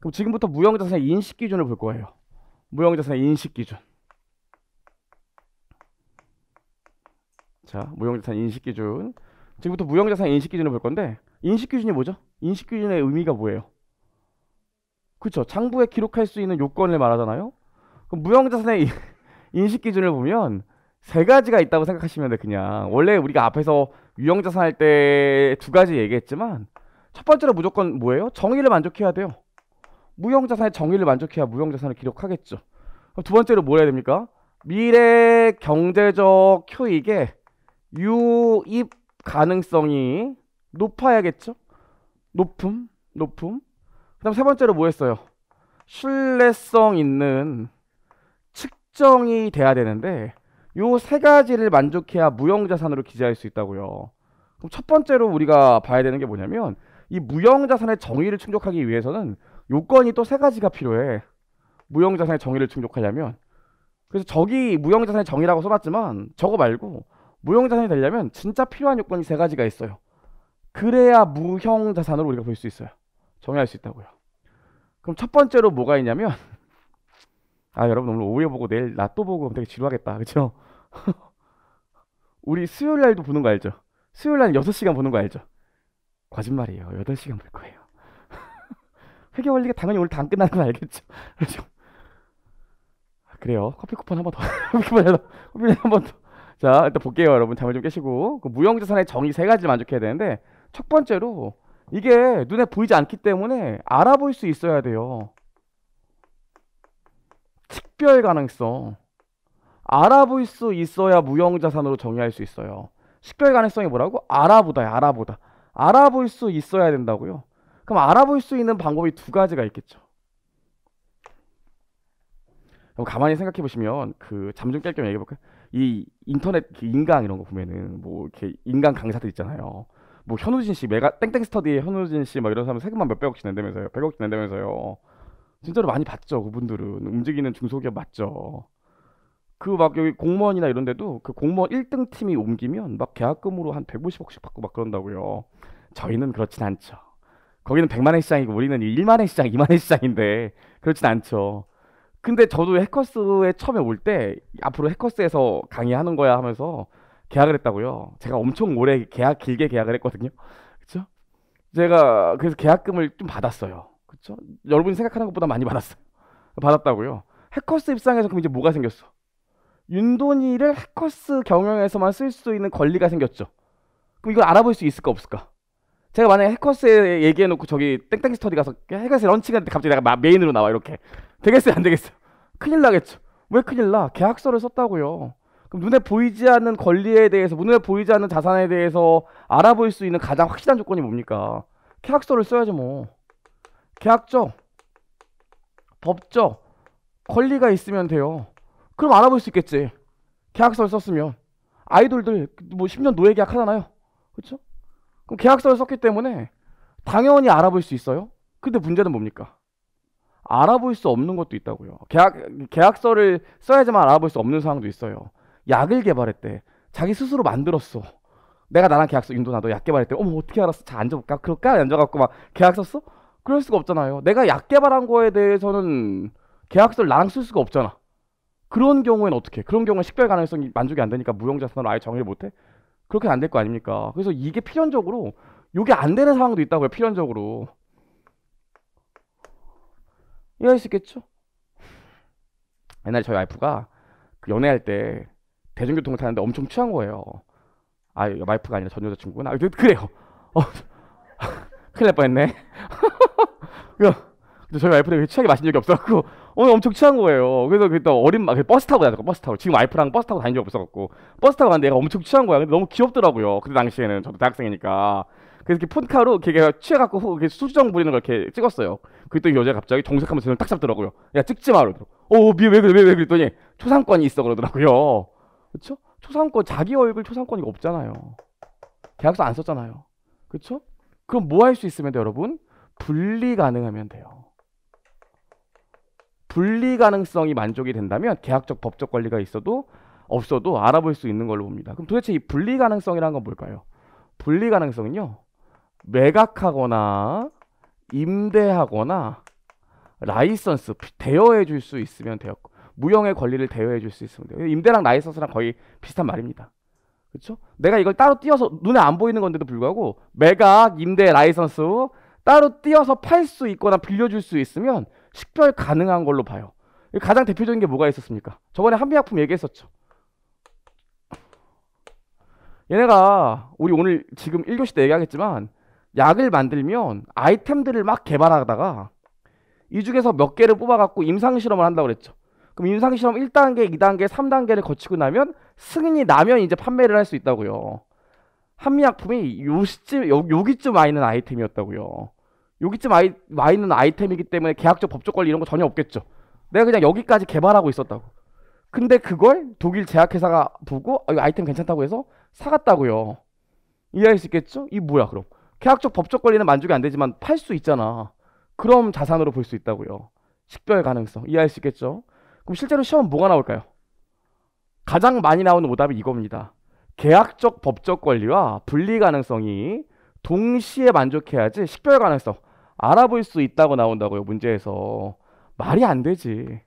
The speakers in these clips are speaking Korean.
그럼 지금부터 무형자산의 인식 기준을 볼 거예요. 무형자산의 인식 기준. 자, 무형자산 인식 기준. 지금부터 무형자산 인식 기준을 볼 건데 인식 기준이 뭐죠? 인식 기준의 의미가 뭐예요? 그렇죠. 장부에 기록할 수 있는 요건을 말하잖아요. 그럼 무형자산의 인식 기준을 보면 세 가지가 있다고 생각하시면 돼 그냥 원래 우리가 앞에서 유형자산 할 때 두 가지 얘기했지만 첫 번째로 무조건 뭐예요? 정의를 만족해야 돼요. 무형자산의 정의를 만족해야 무형자산을 기록하겠죠. 두 번째로 뭐 해야 됩니까? 미래 경제적 효익의 유입 가능성이 높아야겠죠. 높음, 높음. 그 다음 세 번째로 뭐 했어요? 신뢰성 있는 측정이 돼야 되는데 요 세 가지를 만족해야 무형자산으로 기재할 수 있다고요. 그럼 첫 번째로 우리가 봐야 되는 게 뭐냐면 이 무형자산의 정의를 충족하기 위해서는 요건이 또 세 가지가 필요해. 무형자산의 정의를 충족하려면. 그래서 저기 무형자산의 정의라고 써놨지만 저거 말고 무형자산이 되려면 진짜 필요한 요건이 세 가지가 있어요. 그래야 무형자산으로 우리가 볼 수 있어요. 정의할 수 있다고요. 그럼 첫 번째로 뭐가 있냐면 아 여러분 오늘 오후에 보고 내일 낮또 보고 되게 지루하겠다. 그쵸? 우리 수요일 날도 보는 거 알죠? 수요일 날 6시간 보는 거 알죠? 거짓말이에요. 8시간 볼 거예요. 회계 원리가 당연히 오늘 다 안 끝나는 거 알겠죠. 그렇죠. 아, 그래요. 커피 쿠폰 한번 더. 커피 한번 더. 자, 일단 볼게요, 여러분. 잠을 좀 깨시고. 그 무형자산의 정의 세 가지를 만족해야 되는데, 첫 번째로, 이게 눈에 보이지 않기 때문에 알아볼 수 있어야 돼요. 특별 가능성. 알아볼 수 있어야 무형자산으로 정의할 수 있어요. 식별 가능성이 뭐라고? 알아보다, 알아보다. 알아볼 수 있어야 된다고요. 그럼 알아볼 수 있는 방법이 두 가지가 있겠죠. 그럼 가만히 생각해 보시면 그잠좀깰겸 얘기해 볼까요? 이 인터넷 그 인강 이런 거 보면은 뭐 이렇게 인강 강사들 있잖아요. 뭐 현우진 씨 메가 땡땡 스터디의 현우진 씨 막 이런 사람 세금만 몇백억씩 낸다면서요. 백억씩 낸다면서요. 진짜로 많이 봤죠. 그분들은 움직이는 중소기업 맞죠. 그 막 여기 공무원이나 이런 데도 그 공무원 1등 팀이 옮기면 막 계약금으로 한 150억씩 받고 막 그런다고요. 저희는 그렇진 않죠. 거기는 100만 원 시장이고 우리는 1만 원 시장, 2만 원 시장인데 그렇진 않죠. 근데 저도 해커스에 처음에 올 때 앞으로 해커스에서 강의하는 거야 하면서 계약을 했다고요. 제가 엄청 오래 계약 길게 계약을 했거든요. 그렇죠? 제가 그래서 계약금을 좀 받았어요. 그렇죠? 여러분이 생각하는 것보다 많이 받았어요. 받았다고요. 해커스 입장에서 그럼 이제 뭐가 생겼어? 윤돈이를 해커스 경영에서만 쓸 수 있는 권리가 생겼죠. 그럼 이걸 알아볼 수 있을까 없을까? 제가 만약에 해커스 얘기해놓고 저기 땡땡 스터디 가서 해커스 런칭 하는데 갑자기 내가 메인으로 나와 이렇게 되겠어요 안 되겠어요? 큰일 나겠죠. 왜 큰일 나? 계약서를 썼다고요. 그럼 눈에 보이지 않는 권리에 대해서 눈에 보이지 않는 자산에 대해서 알아볼 수 있는 가장 확실한 조건이 뭡니까? 계약서를 써야지 뭐. 계약죠. 법죠. 권리가 있으면 돼요. 그럼 알아볼 수 있겠지. 계약서를 썼으면 아이돌들 뭐 10년 노예 계약 하잖아요. 그렇죠? 그럼 계약서를 썼기 때문에 당연히 알아볼 수 있어요. 근데 문제는 뭡니까? 알아볼 수 없는 것도 있다고요. 계약, 계약서를 써야지만 알아볼 수 없는 상황도 있어요. 약을 개발했대. 자기 스스로 만들었어. 내가 나랑 계약서 인도 나도 약 개발했대. 어머 어떻게 알았어? 자 앉아볼까? 그럴까? 앉아갖고 막 계약서 써? 그럴 수가 없잖아요. 내가 약 개발한 거에 대해서는 계약서를 나랑 쓸 수가 없잖아. 그런 경우엔 어떻게? 그런 경우는 식별 가능성이 만족이 안 되니까 무용자산으로 아예 정의를 못해? 그렇게 안 될 거 아닙니까? 그래서 이게 필연적으로 이게 안 되는 상황도 있다고요. 필연적으로. 이해할 수 있겠죠? 옛날에 저희 와이프가 그 연애할 때 대중교통을 타는데 엄청 취한 거예요. 아, 와이프가 아니라 전 여자친구구나. 아, 그, 그래요. 어, 큰일 날 뻔했네. 근데 저희 와이프는 왜 취하게 마신 적이 없어 그거 오늘 엄청 취한 거예요. 그래서 그때 어린 막 버스 타고 다녔고 버스 타고 지금 와이프랑 버스 타고 다닌 적 없어갖고 버스 타고 갔는데 얘가 엄청 취한 거야. 근데 너무 귀엽더라고요. 그때 당시에는 저도 대학생이니까. 그래서 이렇게 폰카로 걔가 취해갖고 후, 수정 부리는 걸 이렇게 찍었어요. 그랬더니 여자가 갑자기 정색하면서 저를 딱 잡더라고요. 야 찍지 마 그러더라고. 어, 어 미왜 그래 왜, 왜 그랬더니 초상권이 있어 그러더라고요. 그렇죠? 초상권 자기 얼굴 초상권이 없잖아요. 계약서 안 썼잖아요. 그렇죠? 그럼 뭐 할 수 있으면 돼요, 여러분? 분리 가능하면 돼요. 분리 가능성이 만족이 된다면 계약적 법적 권리가 있어도 없어도 알아볼 수 있는 걸로 봅니다. 그럼 도대체 이 분리 가능성이란 건 뭘까요? 분리 가능성은요. 매각하거나 임대하거나 라이선스 대여해 줄 수 있으면 돼요. 무형의 권리를 대여해 줄 수 있으면 돼요. 임대랑 라이선스랑 거의 비슷한 말입니다. 그렇죠? 내가 이걸 따로 띄어서 눈에 안 보이는 건데도 불구하고 매각, 임대, 라이선스 따로 띄어서 팔 수 있거나 빌려줄 수 있으면 식별 가능한 걸로 봐요. 가장 대표적인 게 뭐가 있었습니까? 저번에 한미약품 얘기했었죠. 얘네가 우리 오늘 지금 1교시 때 얘기하겠지만 약을 만들면 아이템들을 막 개발하다가 이 중에서 몇 개를 뽑아갖고 임상실험을 한다고 그랬죠. 그럼 임상실험 1단계, 2단계, 3단계를 거치고 나면 승인이 나면 이제 판매를 할 수 있다고요. 한미약품이 요시쯤, 요, 여기쯤 와 있는 아이템이었다고요. 여기쯤 아이, 와 있는 아이템이기 때문에 계약적 법적 권리 이런 거 전혀 없겠죠. 내가 그냥 여기까지 개발하고 있었다고. 근데 그걸 독일 제약회사가 보고 아, 이 아이템 괜찮다고 해서 사갔다고요. 이해할 수 있겠죠? 이 뭐야 그럼? 계약적 법적 권리는 만족이 안 되지만 팔 수 있잖아. 그럼 자산으로 볼 수 있다고요. 식별 가능성 이해할 수 있겠죠? 그럼 실제로 시험 뭐가 나올까요? 가장 많이 나오는 오답이 이겁니다. 계약적 법적 권리와 분리 가능성이 동시에 만족해야지 식별 가능성 알아볼 수 있다고 나온다고요, 문제에서. 말이 안 되지.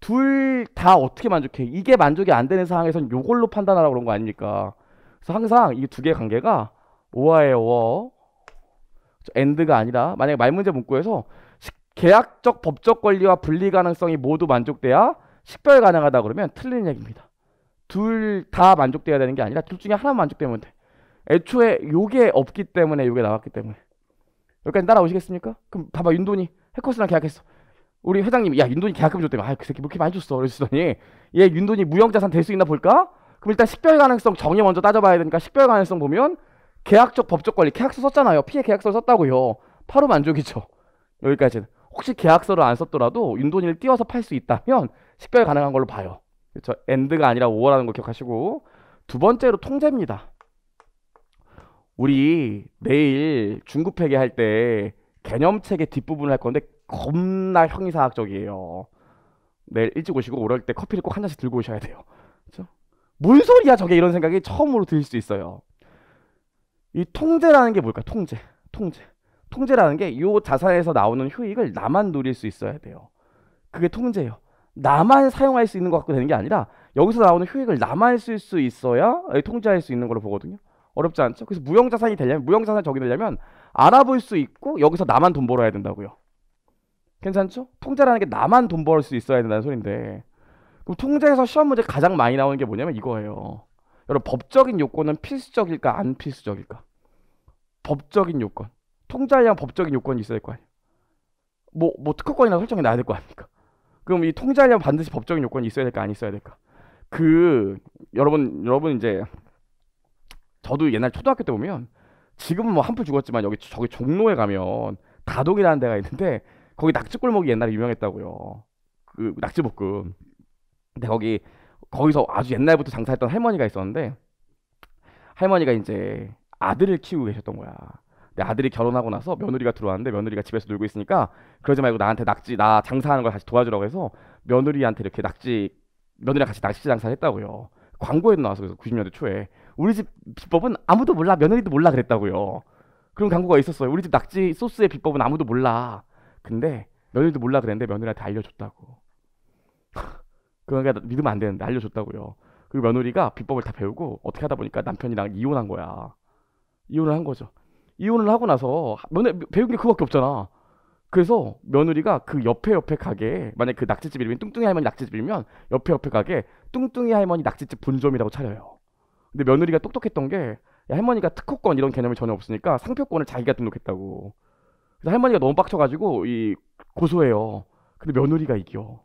둘 다 어떻게 만족해? 이게 만족이 안 되는 상황에선 요걸로 판단하라고 그런 거 아닙니까? 그래서 항상 이 두 개의 관계가 오와의 오어, 엔드가 아니라 만약에 말문제 문구에서 계약적 법적 권리와 분리 가능성이 모두 만족돼야 식별 가능하다 그러면 틀린 얘기입니다. 둘 다 만족돼야 되는 게 아니라 둘 중에 하나 만족되면 돼. 애초에 요게 없기 때문에 요게 나왔기 때문에. 여기까지 따라오시겠습니까? 그럼 봐봐 윤돈이 해커스랑 계약했어. 우리 회장님이 야 윤돈이 계약금 줬대며 아그 새끼 그렇게 뭐 많이 줬어 그랬더니 얘 윤돈이 무형자산 될 수 있나 볼까? 그럼 일단 식별 가능성 정리 먼저 따져봐야 되니까 식별 가능성 보면 계약적 법적 관리 계약서 썼잖아요 피해 계약서 썼다고요 바로 만족이죠 여기까지는 혹시 계약서를 안 썼더라도 윤돈이를 띄워서 팔 수 있다면 식별 가능한 걸로 봐요 그렇죠 엔드가 아니라 오어라는 거 기억하시고 두 번째로 통제입니다 우리 내일 중급회계 할 때 개념책의 뒷부분을 할 건데 겁나 형이사학적이에요. 내일 일찍 오시고 오럴 때 커피를 꼭 한 잔씩 들고 오셔야 돼요. 그렇죠? 뭔 소리야 저게 이런 생각이 처음으로 들 수 있어요. 이 통제라는 게 뭘까? 통제, 통제, 통제라는 게 이 자산에서 나오는 효익을 나만 누릴 수 있어야 돼요. 그게 통제예요. 나만 사용할 수 있는 것 갖고 되는 게 아니라 여기서 나오는 효익을 나만 쓸 수 있어야 통제할 수 있는 걸로 보거든요. 어렵지 않죠? 그래서 무형자산이 되려면 무형자산 적이 되려면 알아볼 수 있고 여기서 나만 돈 벌어야 된다고요. 괜찮죠? 통제라는 게 나만 돈 벌 수 있어야 된다는 소린데 그럼 통제에서 시험 문제 가장 많이 나오는 게 뭐냐면 이거예요. 여러분 법적인 요건은 필수적일까 안 필수적일까? 법적인 요건. 통제에 려면 법적인 요건이 있어야 될 거 아니에요. 뭐, 뭐 특허권이나 설정해 놔야 될 거 아닙니까? 그럼 이 통제하려면 반드시 법적인 요건이 있어야 될까 안 있어야 될까? 그 여러분 여러분 이제 저도 옛날 초등학교 때 보면 지금은 뭐한푼 죽었지만 여기 저기 종로에 가면 다동이라는 데가 있는데 거기 낙지 골목이 옛날에 유명했다고요. 그 낙지 볶음. 근데 거기 거기서 아주 옛날부터 장사했던 할머니가 있었는데 할머니가 이제 아들을 키우고 계셨던 거야. 내 아들이 결혼하고 나서 며느리가 들어왔는데 며느리가 집에서 놀고 있으니까 그러지 말고 나한테 낙지 나 장사하는 걸 다시 도와주라고 해서 며느리한테 이렇게 낙지 며느리랑 같이 낙지 장사를 했다고요. 광고에도 나 그래서 90년대 초에 우리 집 비법은 아무도 몰라 며느리도 몰라 그랬다고요. 그런 광고가 있었어요. 우리 집 낙지 소스의 비법은 아무도 몰라. 근데 며느리도 몰라 그랬는데 며느리한테 알려줬다고. 그러니까 믿으면 안 되는데 알려줬다고요. 그리고 며느리가 비법을 다 배우고 어떻게 하다 보니까 남편이랑 이혼한 거야. 이혼을 한 거죠. 이혼을 하고 나서 며느 리 배우는 게 그거밖에 없잖아. 그래서 며느리가 그 옆에 옆에 가게에 만약 그 낙지집 이름이 뚱뚱이 할머니 낙지집이면 옆에 옆에 가게 뚱뚱이 할머니 낙지집 분점이라고 차려요. 근데 며느리가 똑똑했던 게 할머니가 특허권 이런 개념이 전혀 없으니까 상표권을 자기가 등록했다고. 그래서 할머니가 너무 빡쳐가지고 이 고소해요. 근데 며느리가 이겨.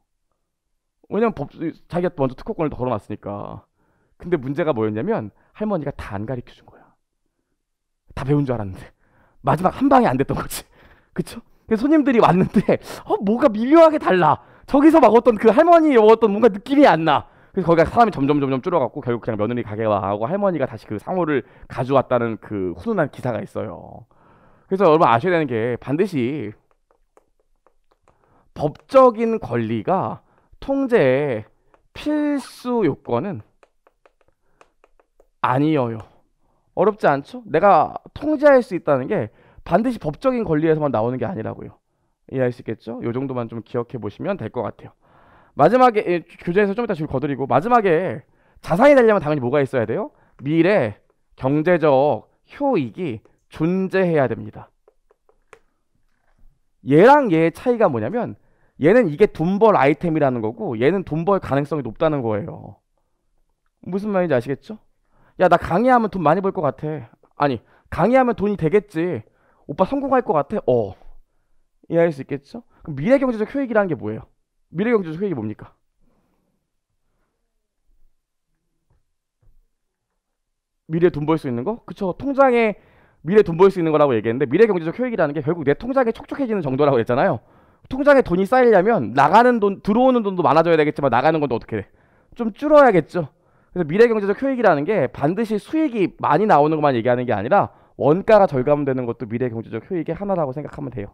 왜냐면 법 자기가 먼저 특허권을 걸어놨으니까. 근데 문제가 뭐였냐면 할머니가 다 안 가르쳐 준 거야. 다 배운 줄 알았는데 마지막 한 방에 안 됐던 거지. 그쵸? 그 손님들이 왔는데 어, 뭐가 미묘하게 달라. 저기서 먹었던 그 할머니 먹었던 뭔가 느낌이 안 나. 그래서 거기가 사람이 점점 점점 줄어갔고 결국 그냥 며느리 가게하고 와 할머니가 다시 그 상호를 가져왔다는 그 훈훈한 기사가 있어요. 그래서 여러분 아셔야 되는 게 반드시 법적인 권리가 통제의 필수 요건은 아니어요. 어렵지 않죠? 내가 통제할 수 있다는 게 반드시 법적인 권리에서만 나오는 게 아니라고요. 이해할 수 있겠죠? 요 정도만 좀 기억해 보시면 될 것 같아요. 마지막에 예, 교재에서 좀 이따 줄 거드리고 마지막에 자산이 되려면 당연히 뭐가 있어야 돼요? 미래 경제적 효익이 존재해야 됩니다. 얘랑 얘의 차이가 뭐냐면 얘는 이게 돈벌 아이템이라는 거고 얘는 돈벌 가능성이 높다는 거예요. 무슨 말인지 아시겠죠? 야 나 강의하면 돈 많이 벌 것 같아. 아니 강의하면 돈이 되겠지. 오빠 성공할 것 같아? 어. 이해할 수 있겠죠? 그럼 미래 경제적 효익이라는 게 뭐예요? 미래 경제적 효익이 뭡니까? 미래 돈벌 수 있는 거? 그쵸. 통장에 미래 돈 벌 수 있는 거라고 얘기했는데 미래 경제적 효익이라는 게 결국 내 통장에 촉촉해지는 정도라고 했잖아요. 통장에 돈이 쌓이려면 나가는 돈, 들어오는 돈도 많아져야 되겠지만 나가는 건 또 어떻게 돼? 좀 줄어야겠죠. 그래서 미래 경제적 효익이라는 게 반드시 수익이 많이 나오는 것만 얘기하는 게 아니라 원가가 절감되는 것도 미래 경제적 효익의 하나라고 생각하면 돼요.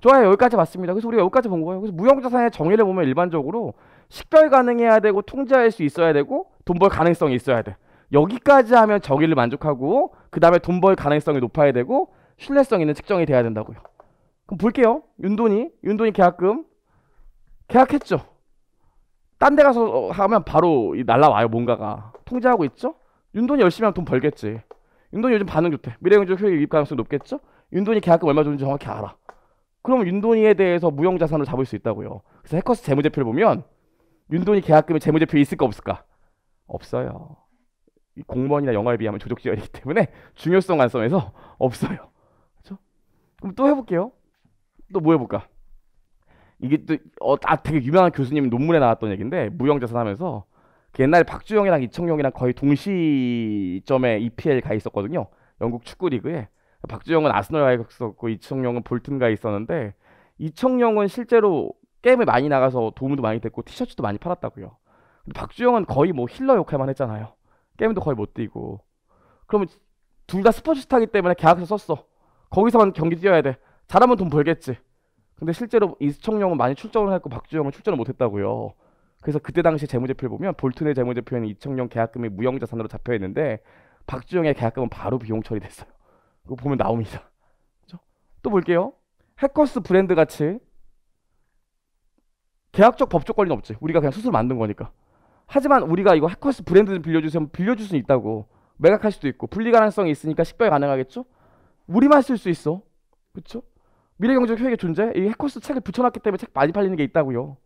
좋아요. 여기까지 봤습니다. 그래서 우리가 여기까지 본 거예요. 그래서 무형자산의 정의를 보면 일반적으로 식별 가능해야 되고 통제할 수 있어야 되고 돈벌 가능성이 있어야 돼. 여기까지 하면 정의를 만족하고 그 다음에 돈벌 가능성이 높아야 되고 신뢰성 있는 측정이 돼야 된다고요. 그럼 볼게요. 윤돈이 윤돈이 계약금 계약했죠. 딴 데 가서 하면 바로 날라와요 뭔가가 통제하고 있죠. 윤돈이 열심히 하면 돈 벌겠지. 윤돈이 요즘 반응 좋대. 미래경제 효율 유입 가능성이 높겠죠? 윤돈이 계약금 얼마 주는지 정확히 알아. 그럼 윤돈이에 대해서 무형자산으로 잡을 수 있다고요. 그래서 해커스 재무제표를 보면 윤돈이 계약금이 재무제표에 있을까 없을까? 없어요. 이 공무원이나 영화에 비하면 조족지열이기 때문에 중요성 관점에서 없어요. 그렇죠? 그럼 또 해볼게요. 또 뭐 해볼까? 이게 또, 어, 아, 되게 유명한 교수님 논문에 나왔던 얘기인데, 무형자산 하면서 그 옛날에 박주영이랑 이청용이랑 거의 동시점에 EPL 가 있었거든요. 영국 축구 리그에. 박주영은 아스널 가 있었고 이청용은 볼튼 가 있었는데 이청용은 실제로 게임에 많이 나가서 도움도 많이 됐고 티셔츠도 많이 팔았다고요. 근데 박주영은 거의 뭐 힐러 역할만 했잖아요. 게임도 거의 못 뛰고. 그러면 둘 다 스포츠스타기 때문에 계약서 썼어. 거기서만 경기 뛰어야 돼. 잘하면 돈 벌겠지. 근데 실제로 이청용은 많이 출전을 했고 박주영은 출전을 못 했다고요. 그래서 그때 당시 재무제표를 보면 볼튼의 재무제표에는 이0 0년 계약금이 무형자산으로 잡혀 있는데 박주영의 계약금은 바로 비용 처리됐어요. 이거 보면 나옵니다. 그렇죠? 또 볼게요. 해커스 브랜드 가치 계약적 법적 권리는 없지. 우리가 그냥 스스로 만든 거니까. 하지만 우리가 이거 해커스 브랜드 좀 빌려주세요. 빌려줄 수는 있다고. 매각할 수도 있고 분리 가능성이 있으니까 식별 가능하겠죠? 우리만 쓸 수 있어. 그렇죠? 미래경제적 효익의 존재. 이 해커스 책을 붙여놨기 때문에 책 많이 팔리는 게 있다고요.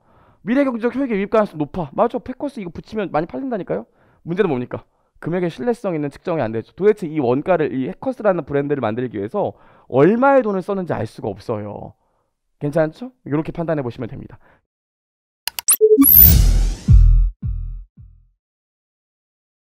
미래 경제적 효익의 유입 가능성 높아. 맞아. 패커스 이거 붙이면 많이 팔린다니까요. 문제는 뭡니까? 금액의 신뢰성 있는 측정이 안 되죠. 도대체 이 원가를 이 해커스라는 브랜드를 만들기 위해서 얼마의 돈을 썼는지 알 수가 없어요. 괜찮죠? 이렇게 판단해 보시면 됩니다.